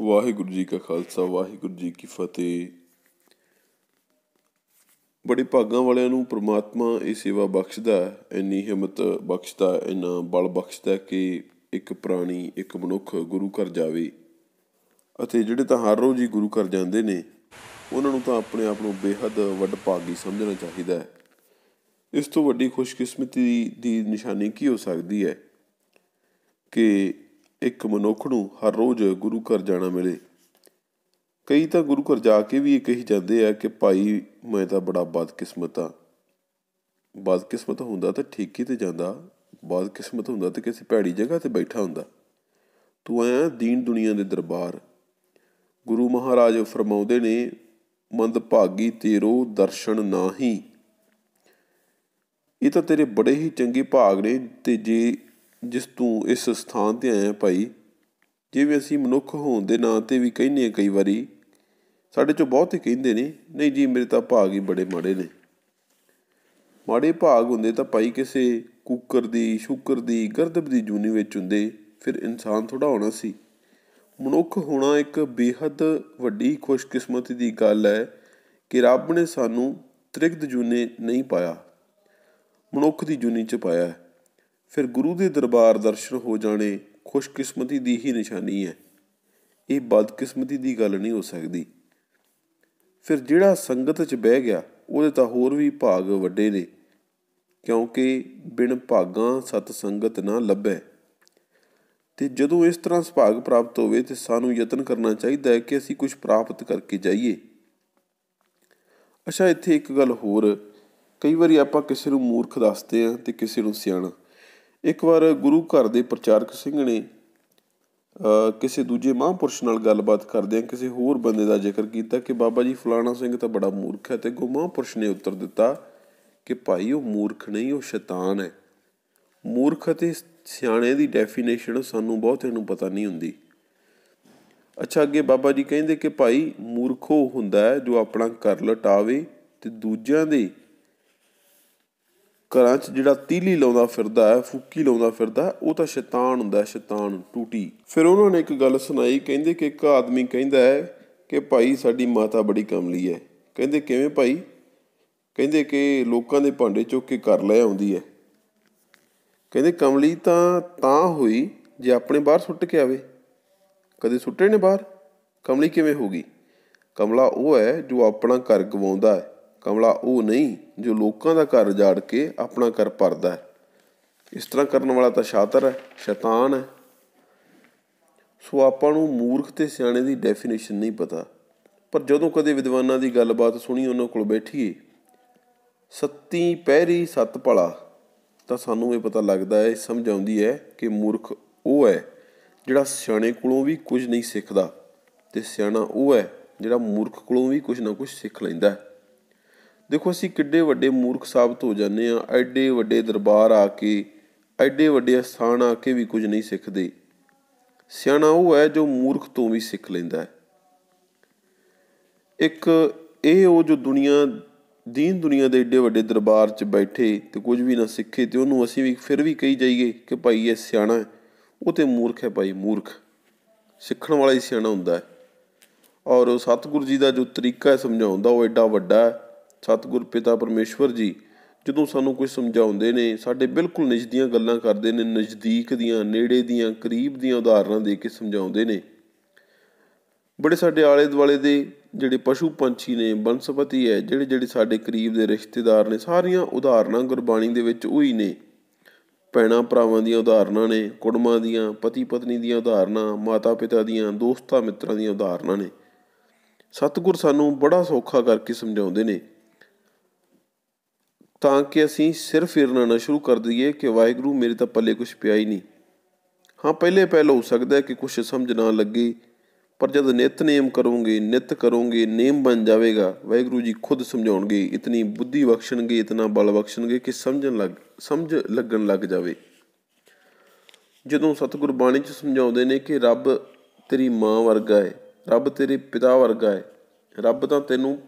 ਵਾਹਿਗੁਰੂ ਜੀ ਕਾ ਖਾਲਸਾ ਵਾਹਿਗੁਰੂ ਜੀ ਕੀ ਫਤਿਹ ਬੜੇ ਭਾਗਾਂ ਵਾਲਿਆਂ ਨੂੰ ਪ੍ਰਮਾਤਮਾ ਇਹ ਸੇਵਾ ਬਖਸ਼ਦਾ ਇੰਨੀ ਹਿੰਮਤ ਬਖਸ਼ਦਾ ਇੰਨਾ ਬਲ ਬਖਸ਼ਦਾ ਕਿ ਇੱਕ ਪ੍ਰਾਣੀ ਇੱਕ ਮਨੁੱਖ ਗੁਰੂ ਘਰ ਜਾਵੇ ਅਤੇ ਜਿਹੜੇ ਤਾਂ ਹਰ ਰੋਜ਼ ਹੀ ਗੁਰੂ ਘਰ ਜਾਂਦੇ ਨੇ ਉਹਨਾਂ ਨੂੰ ਤਾਂ ਆਪਣੇ ਆਪ ਨੂੰ ਬੇਹੱਦ ਵੱਡ ਭਾਗੀ ਸਮਝਣਾ ਚਾਹੀਦਾ ਹੈ ਇਸ ਤੋਂ ਵੱਡੀ ਖੁਸ਼ਕਿਸਮਤੀ ਦੀ ਨਿਸ਼ਾਨੀ ਕੀ ਹੋ ਸਕਦੀ ਹੈ ਕਿ ਇੱਕ ਮਨੁੱਖ ਨੂੰ ਹਰ ਰੋਜ਼ ਗੁਰੂ ਘਰ ਜਾਣਾ ਮਿਲੇ ਕਈ ਤਾਂ ਗੁਰੂ ਘਰ ਜਾ ਕੇ ਵੀ ਇਹ ਕਹੀ ਜਾਂਦੇ ਆ ਕਿ ਭਾਈ ਮੈਂ ਤਾਂ ਬੜਾ ਬਦਕਿਸਮਤ ਆ ਬਦਕਿਸਮਤ ਹੁੰਦਾ ਤਾਂ ਠੀਕ ਹੀ ਤੇ ਜਾਂਦਾ ਬਦਕਿਸਮਤ ਹੁੰਦਾ ਤਾਂ ਕਿਸੇ ਭੈੜੀ ਜਗ੍ਹਾ ਤੇ ਬੈਠਾ ਹੁੰਦਾ ਤੂੰ ਆਇਆ ਦੀਨ ਦੁਨੀਆ ਦੇ ਦਰਬਾਰ ਗੁਰੂ ਮਹਾਰਾਜ ਫਰਮਾਉਂਦੇ ਨੇ ਮੰਦ ਭਾਗੀ ਤੇਰੋ ਦਰਸ਼ਨ ਨਾਹੀ ਇਹ ਤਾਂ ਤੇਰੇ ਬੜੇ ਹੀ ਚੰਗੇ ਭਾਗ ਨੇ ਤੇ ਜੇ ਜਿਸ ਤੂੰ ਇਸ ਸਥਾਨ 'ਤੇ ਆਇਆ ਭਾਈ ਜਿਵੇਂ ਅਸੀਂ ਮਨੁੱਖ ਹੋਣ ਦੇ ਨਾਂ 'ਤੇ ਵੀ ਕਹਿੰਦੇ ਆ ਕਈ ਵਾਰੀ ਸਾਡੇ 'ਚੋਂ ਬਹੁਤੇ ਕਹਿੰਦੇ ਨੇ ਨਹੀਂ ਜੀ ਮੇਰੇ ਤਾਂ ਭਾਗ ਹੀ ਬੜੇ ਮਾੜੇ ਨੇ ਮਾੜੇ ਭਾਗ ਹੁੰਦੇ ਤਾਂ ਭਾਈ ਕਿਸੇ ਕੁੱਕਰ ਦੀ ਸ਼ੁਕਰ ਦੀ ਗਰਦਬ ਦੀ ਜੂਨੀ ਵਿੱਚ ਹੁੰਦੇ ਫਿਰ ਇਨਸਾਨ ਥੋੜਾ ਹੋਣਾ ਸੀ ਮਨੁੱਖ ਹੋਣਾ ਇੱਕ ਬੇਹੱਦ ਵੱਡੀ ਖੁਸ਼ਕਿਸਮਤੀ ਦੀ ਗੱਲ ਹੈ ਕਿ ਰੱਬ ਨੇ ਸਾਨੂੰ ਤ੍ਰਿਗਦ ਜੂਨੇ ਨਹੀਂ ਪਾਇਆ ਮਨੁੱਖ ਦੀ ਜੂਨੀ 'ਚ ਪਾਇਆ ਹੈ ਫਿਰ ਗੁਰੂ ਦੇ ਦਰਬਾਰ ਦਰਸ਼ਨ ਹੋ ਜਾਣੇ ਖੁਸ਼ਕਿਸਮਤੀ ਦੀ ਹੀ ਨਿਸ਼ਾਨੀ ਹੈ ਇਹ ਬਦਕਿਸਮਤੀ ਦੀ ਗੱਲ ਨਹੀਂ ਹੋ ਸਕਦੀ ਫਿਰ ਜਿਹੜਾ ਸੰਗਤ 'ਚ ਬਹਿ ਗਿਆ ਉਹਦੇ ਤਾਂ ਹੋਰ ਵੀ ਭਾਗ ਵੱਡੇ ਨੇ ਕਿਉਂਕਿ ਬਿਨ ਭਾਗਾਂ ਸਤ ਸੰਗਤ ਨਾ ਲੱਭੇ ਤੇ ਜਦੋਂ ਇਸ ਤਰ੍ਹਾਂ ਸੁਭਾਗ ਪ੍ਰਾਪਤ ਹੋਵੇ ਤੇ ਸਾਨੂੰ ਯਤਨ ਕਰਨਾ ਚਾਹੀਦਾ ਹੈ ਕਿ ਅਸੀਂ ਕੁਝ ਪ੍ਰਾਪਤ ਕਰਕੇ ਜਾਈਏ ਅੱਛਾ ਇੱਥੇ ਇੱਕ ਗੱਲ ਹੋਰ ਕਈ ਵਾਰੀ ਆਪਾਂ ਕਿਸੇ ਨੂੰ ਮੂਰਖ ਦੱਸਦੇ ਆ ਤੇ ਕਿਸੇ ਨੂੰ ਸਿਆਣਾ ਇੱਕ ਵਾਰ ਗੁਰੂ ਘਰ ਦੇ ਪ੍ਰਚਾਰਕ ਸਿੰਘ ਨੇ ਕਿਸੇ ਦੂਜੇ ਮਹਾਂਪੁਰਸ਼ ਨਾਲ ਗੱਲਬਾਤ ਆ ਕਿਸੇ ਹੋਰ ਬੰਦੇ ਦਾ ਜ਼ਿਕਰ ਕੀਤਾ ਕਿ ਬਾਬਾ ਜੀ ਫਲਾਣਾ ਸਿੰਘ ਤਾਂ ਬੜਾ ਮੂਰਖ ਹੈ ਤੇ ਗੁਰੂ ਮਹਾਂਪੁਰਸ਼ ਨੇ ਉੱਤਰ ਦਿੱਤਾ ਕਿ ਭਾਈ ਉਹ ਮੂਰਖ ਨਹੀਂ ਉਹ ਸ਼ੈਤਾਨ ਹੈ ਮੂਰਖ ਤੇ ਸਿਆਣੇ ਦੀ ਡੈਫੀਨੇਸ਼ਨ ਸਾਨੂੰ ਬਹੁਤ ਨੂੰ ਪਤਾ ਨਹੀਂ ਹੁੰਦੀ ਅੱਛਾ ਅੱਗੇ ਬਾਬਾ ਜੀ ਕਹਿੰਦੇ ਕਿ ਭਾਈ ਮੂਰਖੋ ਹੁੰਦਾ ਹੈ ਜੋ ਆਪਣਾ ਕਰ ਲਟਾਵੇ ਤੇ ਦੂਜਿਆਂ ਦੇ ਘਰਾਂ 'ਚ ਜਿਹੜਾ ਤੀਲੀ ਲਾਉਂਦਾ ਫਿਰਦਾ ਹੈ ਫੁੱਕੀ ਲਾਉਂਦਾ ਫਿਰਦਾ ਉਹ ਤਾਂ ਸ਼ੈਤਾਨ ਹੁੰਦਾ ਸ਼ੈਤਾਨ ਟੂਟੀ ਫਿਰ ਉਹਨਾਂ ਨੇ ਇੱਕ ਗੱਲ ਸੁਣਾਈ ਕਹਿੰਦੇ ਕਿ ਇੱਕ ਆਦਮੀ ਕਹਿੰਦਾ ਹੈ ਕਿ ਭਾਈ ਸਾਡੀ ਮਾਤਾ ਬੜੀ ਕਮਲੀ ਹੈ ਕਹਿੰਦੇ ਕਿਵੇਂ ਭਾਈ ਕਹਿੰਦੇ ਕਿ ਲੋਕਾਂ ਦੇ ਭਾਂਡੇ ਚੁੱਕ ਕੇ ਘਰ ਲੈ ਆਉਂਦੀ ਹੈ ਕਹਿੰਦੇ ਕਮਲੀ ਤਾਂ ਤਾਂ ਹੋਈ ਜੇ ਆਪਣੇ ਬਾਹਰ ਸੁੱਟ ਕੇ ਆਵੇ ਕਦੇ ਸੁੱਟੇ ਨੇ ਬਾਹਰ ਕਮਲੀ ਕਿਵੇਂ ਹੋਗੀ ਕਮਲਾ ਉਹ ਹੈ ਜੋ ਆਪਣਾ ਘਰ ਗਵਾਉਂਦਾ ਹੈ ਕਮਲਾ ਉਹ ਨਹੀਂ ਜੋ ਲੋਕਾਂ ਦਾ ਘਰ ਜਾੜ ਕੇ ਆਪਣਾ ਘਰ ਪਰਦਾ ਹੈ ਇਸ ਤਰ੍ਹਾਂ ਕਰਨ ਵਾਲਾ ਤਾਂ ਸ਼ਾਤਰ ਹੈ ਸ਼ੈਤਾਨ ਹੈ ਸੋ ਆਪਾਂ ਨੂੰ ਮੂਰਖ ਤੇ ਸਿਆਣੇ ਦੀ ਡੈਫੀਨੇਸ਼ਨ ਨਹੀਂ ਪਤਾ ਪਰ ਜਦੋਂ ਕਦੇ ਵਿਦਵਾਨਾਂ ਦੀ ਗੱਲਬਾਤ ਸੁਣੀ ਉਹਨਾਂ ਕੋਲ ਬੈਠੀਏ ਸੱਤੀ ਪਹਿਰੀ ਸੱਤ ਪਲਾ ਤਾਂ ਸਾਨੂੰ ਇਹ ਪਤਾ ਲੱਗਦਾ ਹੈ ਸਮਝ ਆਉਂਦੀ ਹੈ ਕਿ ਮੂਰਖ ਉਹ ਹੈ ਜਿਹੜਾ ਸਿਆਣੇ ਕੋਲੋਂ ਵੀ ਕੁਝ ਨਹੀਂ ਸਿੱਖਦਾ ਤੇ ਸਿਆਣਾ ਉਹ ਹੈ ਜਿਹੜਾ ਮੂਰਖ ਕੋਲੋਂ ਵੀ ਕੁਝ ਨਾ ਕੁਝ ਸਿੱਖ ਲੈਂਦਾ ਹੈ ਦੇਖੋ ਅਸੀਂ ਕਿੱਡੇ ਵੱਡੇ ਮੂਰਖ ਸਾਬਤ ਹੋ ਜਾਂਦੇ ਆ ਐਡੇ ਵੱਡੇ ਦਰਬਾਰ ਆ ਕੇ ਐਡੇ ਵੱਡੇ ਸਥਾਨ ਆ ਕੇ ਵੀ ਕੁਝ ਨਹੀਂ ਸਿੱਖਦੇ ਸਿਆਣਾ ਉਹ ਹੈ ਜੋ ਮੂਰਖ ਤੋਂ ਵੀ ਸਿੱਖ ਲੈਂਦਾ ਹੈ ਇੱਕ ਇਹ ਉਹ ਜੋ ਦੁਨੀਆ ਦੀਨ ਦੁਨੀਆ ਦੇ ਐਡੇ ਵੱਡੇ ਦਰਬਾਰ 'ਚ ਬੈਠੇ ਤੇ ਕੁਝ ਵੀ ਨਾ ਸਿੱਖੇ ਤੇ ਉਹਨੂੰ ਅਸੀਂ ਵੀ ਫਿਰ ਵੀ ਕਹੀ ਜਾਈਏ ਕਿ ਭਾਈ ਇਹ ਸਿਆਣਾ ਹੈ ਉਹ ਤੇ ਮੂਰਖ ਹੈ ਭਾਈ ਮੂਰਖ ਸਿੱਖਣ ਵਾਲਾ ਹੀ ਸਿਆਣਾ ਹੁੰਦਾ ਹੈ ਔਰ ਸਤਿਗੁਰੂ ਜੀ ਦਾ ਜੋ ਤਰੀਕਾ ਹੈ ਉਹ ਐਡਾ ਵੱਡਾ ਹੈ ਸਤਿਗੁਰ ਪਿਤਾ ਪਰਮੇਸ਼ਵਰ ਜੀ ਜਦੋਂ ਸਾਨੂੰ ਕੋਈ ਸਮਝਾਉਂਦੇ ਨੇ ਸਾਡੇ ਬਿਲਕੁਲ ਨਜ਼ਦੀਆਂ ਗੱਲਾਂ ਕਰਦੇ ਨੇ ਨਜ਼ਦੀਕ ਦੀਆਂ ਨੇੜੇ ਦੀਆਂ ਕਰੀਬ ਦੀਆਂ ਉਦਾਹਰਨਾਂ ਦੇ ਕੇ ਸਮਝਾਉਂਦੇ ਨੇ ਬੜੇ ਸਾਡੇ ਆਲੇ ਦੁਆਲੇ ਦੇ ਜਿਹੜੇ ਪਸ਼ੂ ਪੰਛੀ ਨੇ ਬਨਸਪਤੀ ਹੈ ਜਿਹੜੇ ਜਿਹੜੇ ਸਾਡੇ ਕਰੀਬ ਦੇ ਰਿਸ਼ਤੇਦਾਰ ਨੇ ਸਾਰੀਆਂ ਉਦਾਹਰਨਾਂ ਗੁਰਬਾਣੀ ਦੇ ਵਿੱਚ ਉਹੀ ਨੇ ਭੈਣਾ ਭਰਾਵਾਂ ਦੀਆਂ ਉਦਾਹਰਨਾਂ ਨੇ ਕੁੜਮਾਂ ਦੀਆਂ ਪਤੀ ਪਤਨੀ ਦੀਆਂ ਉਦਾਹਰਨਾਂ ਮਾਤਾ ਪਿਤਾ ਦੀਆਂ ਦੋਸਤਾਂ ਮਿੱਤਰਾਂ ਦੀਆਂ ਉਦਾਹਰਨਾਂ ਨੇ ਸਤਿਗੁਰ ਸਾਨੂੰ ਬੜਾ ਸੌਖਾ ਕਰਕੇ ਸਮਝਾਉਂਦੇ ਨੇ ਤਾਂ ਕਿ ਅਸੀਂ ਸਿਰ ਫਿਰਨਾ ਨਾ ਸ਼ੁਰੂ ਕਰ ਦਈਏ ਕਿ ਵਾਹਿਗੁਰੂ ਮੇਰੇ ਤਾਂ ਪੱਲੇ ਕੁਝ ਪਿਆ ਹੀ ਨਹੀਂ ਹਾਂ ਪਹਿਲੇ ਪਹਿਲ ਹੋ ਸਕਦਾ ਹੈ ਕਿ ਕੁਝ ਸਮਝ ਨਾ ਲੱਗੇ ਪਰ ਜਦ ਨਿਤ ਨੇਮ ਕਰੋਗੇ ਨਿਤ ਕਰੋਗੇ ਨੇਮ ਬਣ ਜਾਵੇਗਾ ਵਾਹਿਗੁਰੂ ਜੀ ਖੁਦ ਸਮਝਾਉਣਗੇ ਇਤਨੀ ਬੁੱਧੀ ਬਖਸ਼ਣਗੇ ਇਤਨਾ ਬਲ ਬਖਸ਼ਣਗੇ ਕਿ ਸਮਝਣ ਲੱਗ ਸਮਝ ਲੱਗਣ ਲੱਗ ਜਾਵੇ ਜਦੋਂ ਸਤਿਗੁਰ ਬਾਣੀ ਚ ਸਮਝਾਉਂਦੇ ਨੇ ਕਿ ਰੱਬ ਤੇਰੀ ਮਾਂ ਵਰਗਾ ਹੈ ਰੱਬ ਤੇਰੇ ਪਿਤਾ ਵਰਗਾ ਹੈ ਰੱਬ ਤਾਂ ਤੈਨੂੰ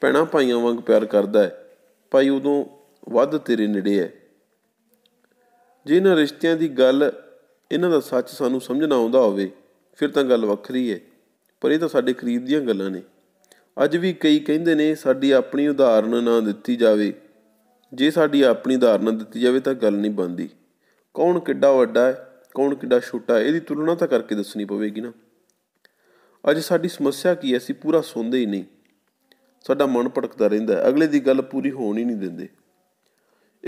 ਪੈਣਾ ਪਾਈਆਂ ਵਾਂਗ ਪਿਆਰ ਕਰਦਾ ਹੈ ਭਾਈ ਉਦੋਂ ਵੱਧ ਤੇਰੇ ਨੇੜੇ ਹੈ ਜਿਹਨਾਂ ਰਿਸ਼ਤਿਆਂ ਦੀ ਗੱਲ ਇਹਨਾਂ ਦਾ ਸੱਚ ਸਾਨੂੰ ਸਮਝਣਾ ਆਉਂਦਾ ਹੋਵੇ ਫਿਰ ਤਾਂ ਗੱਲ ਵੱਖਰੀ ਹੈ ਪਰ ਇਹ ਤਾਂ ਸਾਡੇ ਖਰੀਦ ਦੀਆਂ ਗੱਲਾਂ ਨੇ ਅੱਜ ਵੀ ਕਈ ਕਹਿੰਦੇ ਨੇ ਸਾਡੀ ਆਪਣੀ ਉਦਾਹਰਨ ਨਾ ਦਿੱਤੀ ਜਾਵੇ ਜੇ ਸਾਡੀ ਆਪਣੀ ਉਦਾਹਰਨ ਦਿੱਤੀ ਜਾਵੇ ਤਾਂ ਗੱਲ ਨਹੀਂ ਬਣਦੀ ਕੌਣ ਕਿੱਡਾ ਵੱਡਾ ਹੈ ਕੌਣ ਕਿੱਡਾ ਛੋਟਾ ਹੈ ਇਹਦੀ ਤੁਲਨਾ ਤਾਂ ਕਰਕੇ ਦੱਸਣੀ ਪਵੇਗੀ ਨਾ ਅੱਜ ਸਾਡੀ ਸਮੱਸਿਆ ਕੀ ਹੈ ਅਸੀਂ ਪੂਰਾ ਸੁਣਦੇ ਹੀ ਨਹੀਂ ਸਾਡਾ ਮਨ ਭਟਕਦਾ ਰਹਿੰਦਾ ਅਗਲੇ ਦੀ ਗੱਲ ਪੂਰੀ ਹੋਣ ਹੀ ਨਹੀਂ ਦਿੰਦੇ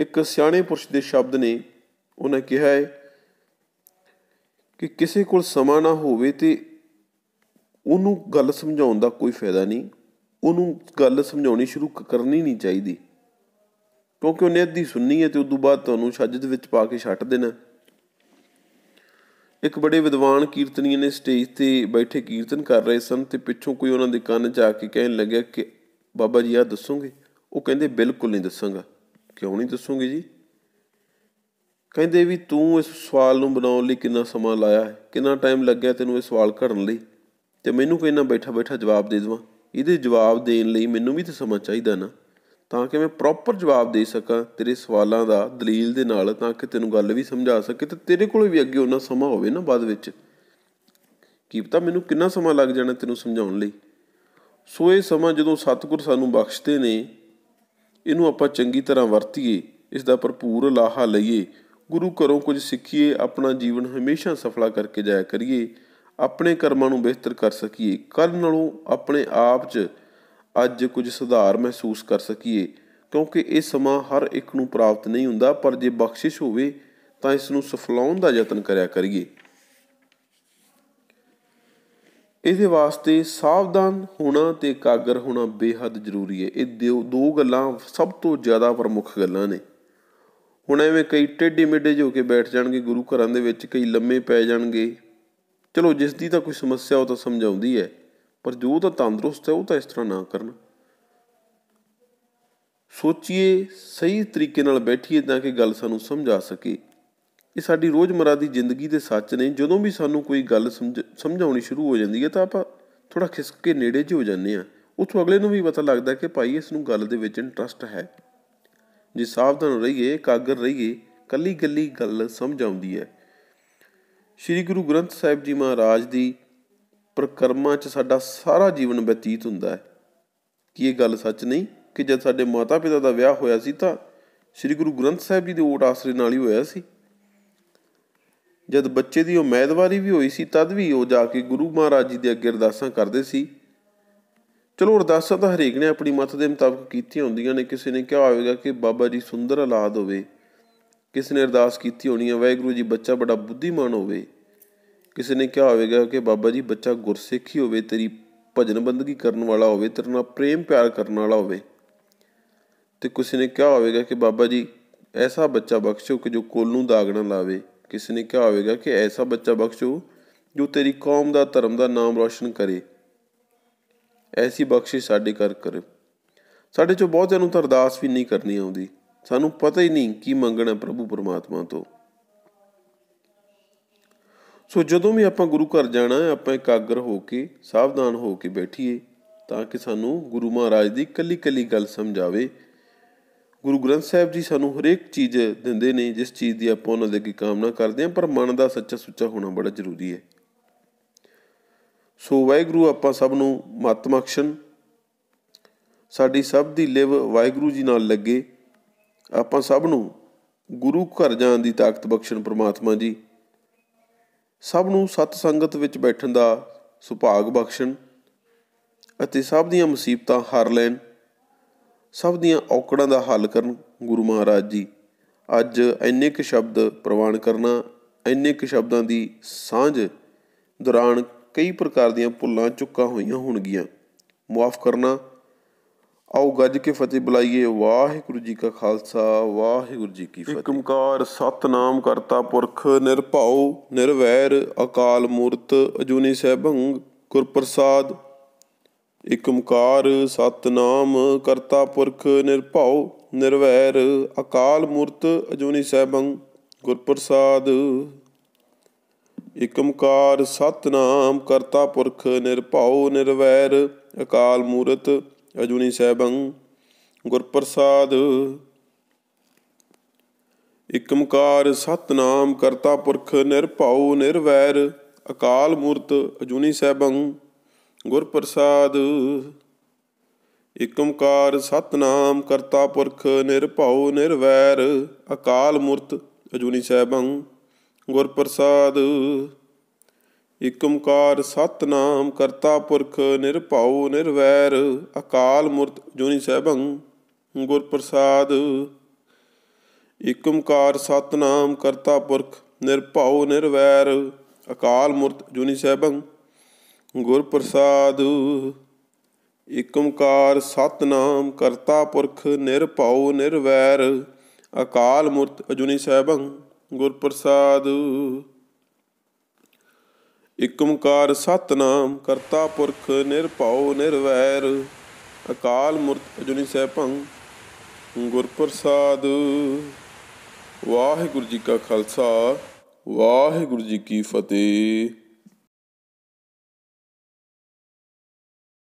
ਇੱਕ ਸਿਆਣੇ ਪੁਰਸ਼ ਦੇ ਸ਼ਬਦ ਨੇ ਉਹਨੇ ਕਿਹਾ ਹੈ ਕਿ ਕਿਸੇ ਕੋਲ ਸਮਾਂ ਨਾ ਹੋਵੇ ਤੇ ਉਹਨੂੰ ਗੱਲ ਸਮਝਾਉਣ ਦਾ ਕੋਈ ਫਾਇਦਾ ਨਹੀਂ ਉਹਨੂੰ ਗੱਲ ਸਮਝਾਉਣੀ ਸ਼ੁਰੂ ਕਰਨੀ ਨਹੀਂ ਚਾਹੀਦੀ ਕਿਉਂਕਿ ਉਹਨੇ ਅੱਧੀ ਸੁਣਨੀ ਹੈ ਤੇ ਉਸ ਤੋਂ ਬਾਅਦ ਤੁਹਾਨੂੰ ਛੱਜ ਦੇ ਵਿੱਚ ਪਾ ਕੇ ਛੱਟ ਦੇਣਾ ਇੱਕ ਬੜੇ ਵਿਦਵਾਨ ਕੀਰਤਨੀਏ ਨੇ ਸਟੇਜ ਤੇ ਬੈਠੇ ਕੀਰਤਨ ਕਰ ਰਹੇ ਸਨ ਤੇ ਪਿੱਛੋਂ ਕੋਈ ਉਹਨਾਂ ਦੇ ਕੰਨ 'ਚ ਆ ਕੇ ਕਹਿਣ ਲੱਗਿਆ ਕਿ ਬਾਬਾ ਜੀ ਆ ਦੱਸੋਗੇ ਉਹ ਕਹਿੰਦੇ ਬਿਲਕੁਲ ਨਹੀਂ ਦੱਸਾਂਗਾ ਕਿਉਂ ਨਹੀਂ ਦੱਸੋਗੇ ਜੀ ਕਹਿੰਦੇ ਵੀ ਤੂੰ ਇਸ ਸਵਾਲ ਨੂੰ ਬਣਾਉਣ ਲਈ ਕਿੰਨਾ ਸਮਾਂ ਲਾਇਆ ਹੈ ਕਿੰਨਾ ਟਾਈਮ ਲੱਗਿਆ ਤੈਨੂੰ ਇਹ ਸਵਾਲ ਘੜਨ ਲਈ ਤੇ ਮੈਨੂੰ ਨਾ ਬੈਠਾ ਬੈਠਾ ਜਵਾਬ ਦੇ ਦਵਾਂ ਇਹਦੇ ਜਵਾਬ ਦੇਣ ਲਈ ਮੈਨੂੰ ਵੀ ਤੇ ਸਮਾਂ ਚਾਹੀਦਾ ਨਾ ਤਾਂ ਕਿ ਮੈਂ ਪ੍ਰੋਪਰ ਜਵਾਬ ਦੇ ਸਕਾਂ ਤੇਰੇ ਸਵਾਲਾਂ ਦਾ ਦਲੀਲ ਦੇ ਨਾਲ ਤਾਂ ਕਿ ਤੈਨੂੰ ਗੱਲ ਵੀ ਸਮਝਾ ਸਕੇ ਤੇ ਤੇਰੇ ਕੋਲ ਵੀ ਅੱਗੇ ਉਹਨਾਂ ਸਮਾਂ ਹੋਵੇ ਨਾ ਬਾਅਦ ਵਿੱਚ ਕੀ ਪਤਾ ਮੈਨੂੰ ਕਿੰਨਾ ਸਮਾਂ ਲੱਗ ਜਾਣਾ ਤੈਨੂੰ ਸਮਝਾਉਣ ਲਈ ਸੋ ਇਹ ਸਮਾਂ ਜਦੋਂ ਸਤਿਗੁਰ ਸਾਨੂੰ ਬਖਸ਼ਦੇ ਨੇ ਇਹਨੂੰ ਆਪਾਂ ਚੰਗੀ ਤਰ੍ਹਾਂ ਵਰਤੀਏ ਇਸ ਦਾ ਭਰਪੂਰ ਲਾਹਾ ਲਈਏ ਗੁਰੂ ਘਰੋਂ ਕੁਝ ਸਿੱਖੀਏ ਆਪਣਾ ਜੀਵਨ ਹਮੇਸ਼ਾ ਸਫਲਾ ਕਰਕੇ ਜਾਇਆ ਕਰੀਏ ਆਪਣੇ ਕਰਮਾਂ ਨੂੰ ਬਿਹਤਰ ਕਰ ਸਕੀਏ ਕੱਲ ਨਾਲੋਂ ਆਪਣੇ ਆਪ 'ਚ ਅੱਜ ਕੁਝ ਸੁਧਾਰ ਮਹਿਸੂਸ ਕਰ ਸਕੀਏ ਕਿਉਂਕਿ ਇਹ ਸਮਾਂ ਹਰ ਇੱਕ ਨੂੰ ਪ੍ਰਾਪਤ ਨਹੀਂ ਹੁੰਦਾ ਪਰ ਜੇ ਬਖਸ਼ਿਸ਼ ਹੋਵੇ ਤਾਂ ਇਸ ਨੂੰ ਸਫਲਾਉਣ ਦਾ ਯਤਨ ਕਰਿਆ ਕਰੀਏ ਇਹਦੇ ਵਾਸਤੇ ਸਾਵਧਾਨ ਹੋਣਾ ਤੇ ਇਕਾਗਰ ਹੋਣਾ ਬੇਹੱਦ ਜ਼ਰੂਰੀ ਹੈ ਇਹ ਦੋ ਗੱਲਾਂ ਸਭ ਤੋਂ ਜ਼ਿਆਦਾ ਪ੍ਰਮੁੱਖ ਗੱਲਾਂ ਨੇ ਹੁਣ ਐਵੇਂ ਕਈ ਟੇਢੇ ਮੇਢੇ ਜੋ ਕੇ ਬੈਠ ਜਾਣਗੇ ਗੁਰੂ ਘਰਾਂ ਦੇ ਵਿੱਚ ਕਈ ਲੰਮੇ ਪੈ ਜਾਣਗੇ ਚਲੋ ਜਿਸ ਦੀ ਤਾਂ ਕੋਈ ਸਮੱਸਿਆ ਉਹ ਤਾਂ ਸਮਝਾਉਂਦੀ ਹੈ ਪਰ ਜੋ ਤਾਂ ਤੰਦਰੁਸਤ ਹੈ ਉਹ ਤਾਂ ਇਸ ਤਰ੍ਹਾਂ ਨਾ ਕਰਨ ਸੋਚੀਏ ਸਹੀ ਤਰੀਕੇ ਨਾਲ ਬੈਠੀਏ ਤਾਂ ਕਿ ਗੱਲ ਸਾਨੂੰ ਸਮਝ ਆ ਸਕੇ ਇਹ ਸਾਡੀ ਰੋਜ਼ਮਰਾ ਦੀ ਜ਼ਿੰਦਗੀ ਦੇ ਸੱਚ ਨੇ ਜਦੋਂ ਵੀ ਸਾਨੂੰ ਕੋਈ ਗੱਲ ਸਮਝਾਉਣੀ ਸ਼ੁਰੂ ਹੋ ਜਾਂਦੀ ਹੈ ਤਾਂ ਆਪਾਂ ਥੋੜਾ ਖਿਸਕ ਕੇ ਨੇੜੇ ਜਿ ਹੋ ਜਾਂਦੇ ਆ ਉਥੋਂ ਅਗਲੇ ਨੂੰ ਵੀ ਪਤਾ ਲੱਗਦਾ ਕਿ ਭਾਈ ਇਸ ਨੂੰ ਗੱਲ ਦੇ ਵਿੱਚ ਇੰਟਰਸਟ ਹੈ ਜੇ ਸਾਵਧਾਨ ਰਹੀਏ ਕਾਗਰ ਰਹੀਏ ਕੱਲੀ ਕੱਲੀ ਗੱਲ ਸਮਝ ਆਉਂਦੀ ਹੈ ਸ੍ਰੀ ਗੁਰੂ ਗ੍ਰੰਥ ਸਾਹਿਬ ਜੀ ਮਹਾਰਾਜ ਦੀ ਪ੍ਰਕਰਮਾਂ 'ਚ ਸਾਡਾ ਸਾਰਾ ਜੀਵਨ ਬਤੀਤ ਹੁੰਦਾ ਹੈ ਕੀ ਇਹ ਗੱਲ ਸੱਚ ਨਹੀਂ ਕਿ ਜਦ ਸਾਡੇ ਮਾਤਾ-ਪਿਤਾ ਦਾ ਵਿਆਹ ਹੋਇਆ ਸੀ ਤਾਂ ਸ੍ਰੀ ਗੁਰੂ ਗ੍ਰੰਥ ਸਾਹਿਬ ਜੀ ਦੇ ਓਟ ਆਸਰੇ ਨਾਲ ਹੀ ਹੋਇਆ ਸੀ ਜਦ ਬੱਚੇ ਦੀ ਉਮੈਦਵਾਰੀ ਵੀ ਹੋਈ ਸੀ ਤਦ ਵੀ ਉਹ ਜਾ ਕੇ ਗੁਰੂ ਮਹਾਰਾਜ ਜੀ ਦੇ ਅੱਗੇ ਅਰਦਾਸਾਂ ਕਰਦੇ ਸੀ ਚਲੋ ਅਰਦਾਸਾਂ ਤਾਂ ਹਰੇਕ ਨੇ ਆਪਣੀ ਮਤ ਦੇ ਮੁਤਾਬਕ ਕੀਤੀਆਂ ਹੁੰਦੀਆਂ ਨੇ ਕਿਸੇ ਨੇ ਕਿਹਾ ਹੋਵੇਗਾ ਕਿ ਬਾਬਾ ਜੀ ਸੁੰਦਰ ਔਲਾਦ ਹੋਵੇ ਕਿਸੇ ਨੇ ਅਰਦਾਸ ਕੀਤੀ ਹੋਣੀ ਹੈ ਵਾਹਿਗੁਰੂ ਜੀ ਬੱਚਾ ਬੜਾ ਬੁੱਧੀਮਾਨ ਹੋਵੇ ਕਿਸੇ ਨੇ ਕਿਹਾ ਹੋਵੇਗਾ ਕਿ ਬਾਬਾ ਜੀ ਬੱਚਾ ਗੁਰਸਿੱਖੀ ਹੋਵੇ ਤੇਰੀ ਭਜਨ ਬੰਦਗੀ ਕਰਨ ਵਾਲਾ ਹੋਵੇ ਤੇਰੇ ਨਾਲ ਪ੍ਰੇਮ ਪਿਆਰ ਕਰਨ ਵਾਲਾ ਹੋਵੇ ਤੇ ਕਿਸੇ ਨੇ ਕਿਹਾ ਹੋਵੇਗਾ ਕਿ ਬਾਬਾ ਜੀ ਐਸਾ ਬੱਚਾ ਬਖਸ਼ੋ ਕਿ ਜੋ ਕੋਲ ਨੂੰ ਦਾਗ ਨਾ ਲਾਵੇ ਕਿਸੇ ਨੇ ਕਿਹਾ ਹੋਵੇਗਾ ਕਿ ਐਸਾ ਬੱਚਾ ਬਖਸ਼ੋ ਜੋ ਤੇਰੀ ਕੌਮ ਦਾ ਧਰਮ ਦਾ ਨਾਮ ਰੋਸ਼ਨ ਕਰੇ ਐਸੀ ਬਖਸ਼ਿਸ਼ ਸਾਡੇ ਕਰ ਕਰ ਸਾਡੇ ਚੋਂ ਬਹੁਤਿਆਂ ਨੂੰ ਅਰਦਾਸ ਵੀ ਨਹੀਂ ਕਰਨੀ ਆਉਂਦੀ ਸਾਨੂੰ ਪਤਾ ਹੀ ਨਹੀਂ ਕੀ ਮੰਗਣਾ ਪ੍ਰਭੂ ਪਰਮਾਤਮਾ ਤੋਂ ਸੋ ਜਦੋਂ ਵੀ ਆਪਾਂ ਗੁਰੂ ਘਰ ਜਾਣਾ ਹੈ ਆਪਾਂ ਇਕਾਗਰ ਹੋ ਕੇ ਸਾਵਧਾਨ ਹੋ ਕੇ ਬੈਠੀਏ ਤਾਂ ਕਿ ਸਾਨੂੰ ਗੁਰੂ ਮਹਾਰਾਜ ਦੀ ਕੱਲੀ ਕੱਲੀ ਗੱਲ ਸਮਝ ਆਵੇ ਗੁਰੂ ਗ੍ਰੰਥ ਸਾਹਿਬ ਜੀ ਸਾਨੂੰ ਹਰੇਕ ਚੀਜ਼ ਦਿੰਦੇ ਨੇ ਜਿਸ ਚੀਜ਼ ਦੀ ਆਪਾਂ ਉਹਨਾਂ ਦੇ ਅੱਗੇ ਕਾਮਨਾ ਕਰਦੇ ਹਾਂ ਪਰ ਮਨ ਦਾ ਸੱਚਾ ਸੁੱਚਾ ਹੋਣਾ ਬੜਾ ਜ਼ਰੂਰੀ ਹੈ ਸੋ ਵਾਹਿਗੁਰੂ ਆਪਾਂ ਸਭ ਨੂੰ ਮਾਤਮਕਸ਼ਨ ਸਾਡੀ ਸਭ ਦੀ ਲਿਵ ਵਾਹਿਗੁਰੂ ਜੀ ਨਾਲ ਲੱਗੇ ਆਪਾਂ ਸਭ ਨੂੰ ਗੁਰੂ ਘਰ ਜਾਣ ਦੀ ਤਾਕਤ ਬਖਸ਼ਣ ਪ੍ਰਮਾਤਮਾ ਜੀ ਸਭ ਨੂੰ ਸਤ ਸੰਗਤ ਵਿੱਚ ਬੈਠਣ ਦਾ ਸੁਭਾਗ ਬਖਸ਼ਣ ਅਤੇ ਸਭ ਦੀਆਂ ਮੁਸੀਬਤਾਂ ਹਰ ਲੈਣ ਸਭ ਦੀਆਂ ਔਕੜਾਂ ਦਾ ਹੱਲ ਕਰਨ ਗੁਰੂ ਮਹਾਰਾਜ ਜੀ ਅੱਜ ਇੰਨੇ ਕੁ ਸ਼ਬਦ ਪ੍ਰਵਾਨ ਕਰਨਾ ਇੰਨੇ ਕੁ ਸ਼ਬਦਾਂ ਦੀ ਸਾਂਝ ਦੌਰਾਨ ਕਈ ਪ੍ਰਕਾਰ ਦੀਆਂ ਭੁੱਲਾਂ ਚੁੱਕਾਂ ਹੋਈਆਂ ਹੋਣਗੀਆਂ ਮਾਫ ਕਰਨਾ ਆਓ ਗੱਜ ਕੇ ਫਤਿਹ ਬੁਲਾਈਏ ਵਾਹਿਗੁਰੂ ਜੀ ਕਾ ਖਾਲਸਾ ਵਾਹਿਗੁਰੂ ਜੀ ਕੀ ਫਤਿਹ ਏਕਮਕਾਰ ਸਤਨਾਮ ਕਰਤਾ ਪੁਰਖ ਨਿਰਭਉ ਨਿਰਵੈਰ ਅਕਾਲ ਮੂਰਤ ਅਜੂਨੀ ਸਹਿਭੰ ਗੁਰਪ੍ਰਸਾਦ ਇਕ ਓਮਕਾਰ ਸਤਨਾਮ ਕਰਤਾ ਪੁਰਖ ਨਿਰਭਉ ਨਿਰਵੈਰ ਅਕਾਲ ਮੂਰਤ ਅਜੂਨੀ ਸੈਭੰ ਗੁਰਪ੍ਰਸਾਦ ਇਕ ਓਮਕਾਰ ਸਤਨਾਮ ਕਰਤਾ ਪੁਰਖ ਨਿਰਭਉ ਨਿਰਵੈਰ ਅਕਾਲ ਮੂਰਤ ਅਜੂਨੀ ਸੈਭੰ ਗੁਰਪ੍ਰਸਾਦ ਇਕ ਓਮਕਾਰ ਸਤਨਾਮ ਕਰਤਾ ਪੁਰਖ ਨਿਰਭਉ ਨਿਰਵੈਰ ਅਕਾਲ ਮੂਰਤ ਅਜੂਨੀ ਸੈਭੰ ਗੁਰ ਪ੍ਰਸਾਦ ਏਕ ਸਤਨਾਮ ਕਰਤਾ ਪੁਰਖ ਨਿਰਭਉ ਨਿਰਵੈਰ ਅਕਾਲ ਮੂਰਤ ਅਜੂਨੀ ਸਹਿਬੰ ਗੁਰ ਪ੍ਰਸਾਦ ਏਕ ਸਤਨਾਮ ਕਰਤਾ ਪੁਰਖ ਨਿਰਭਉ ਨਿਰਵੈਰ ਅਕਾਲ ਮੂਰਤ ਅਜੂਨੀ ਸਹਿਬੰ ਗੁਰ ਪ੍ਰਸਾਦ ਏਕ ਸਤਨਾਮ ਕਰਤਾ ਪੁਰਖ ਨਿਰਭਉ ਨਿਰਵੈਰ ਅਕਾਲ ਮੂਰਤ ਜੁਨੀ ਸਹਿਬੰ ਗੁਰ ਪ੍ਰਸਾਦ ਇਕਮਕਾਰ ਸਤਨਾਮ ਕਰਤਾ ਪੁਰਖ ਨਿਰਭਉ ਨਿਰਵੈਰ ਅਕਾਲ ਮੂਰਤ ਅਜੂਨੀ ਸਹਿਬੰ ਗੁਰ ਪ੍ਰਸਾਦ ਇਕਮਕਾਰ ਸਤਨਾਮ ਕਰਤਾ ਪੁਰਖ ਨਿਰਭਉ ਨਿਰਵੈਰ ਅਕਾਲ ਮੂਰਤ ਅਜੂਨੀ ਸਹਿਬੰ ਗੁਰ ਪ੍ਰਸਾਦ ਵਾਹਿਗੁਰੂ ਜੀ ਕਾ ਖਾਲਸਾ ਵਾਹਿਗੁਰੂ ਜੀ ਕੀ ਫਤਿਹ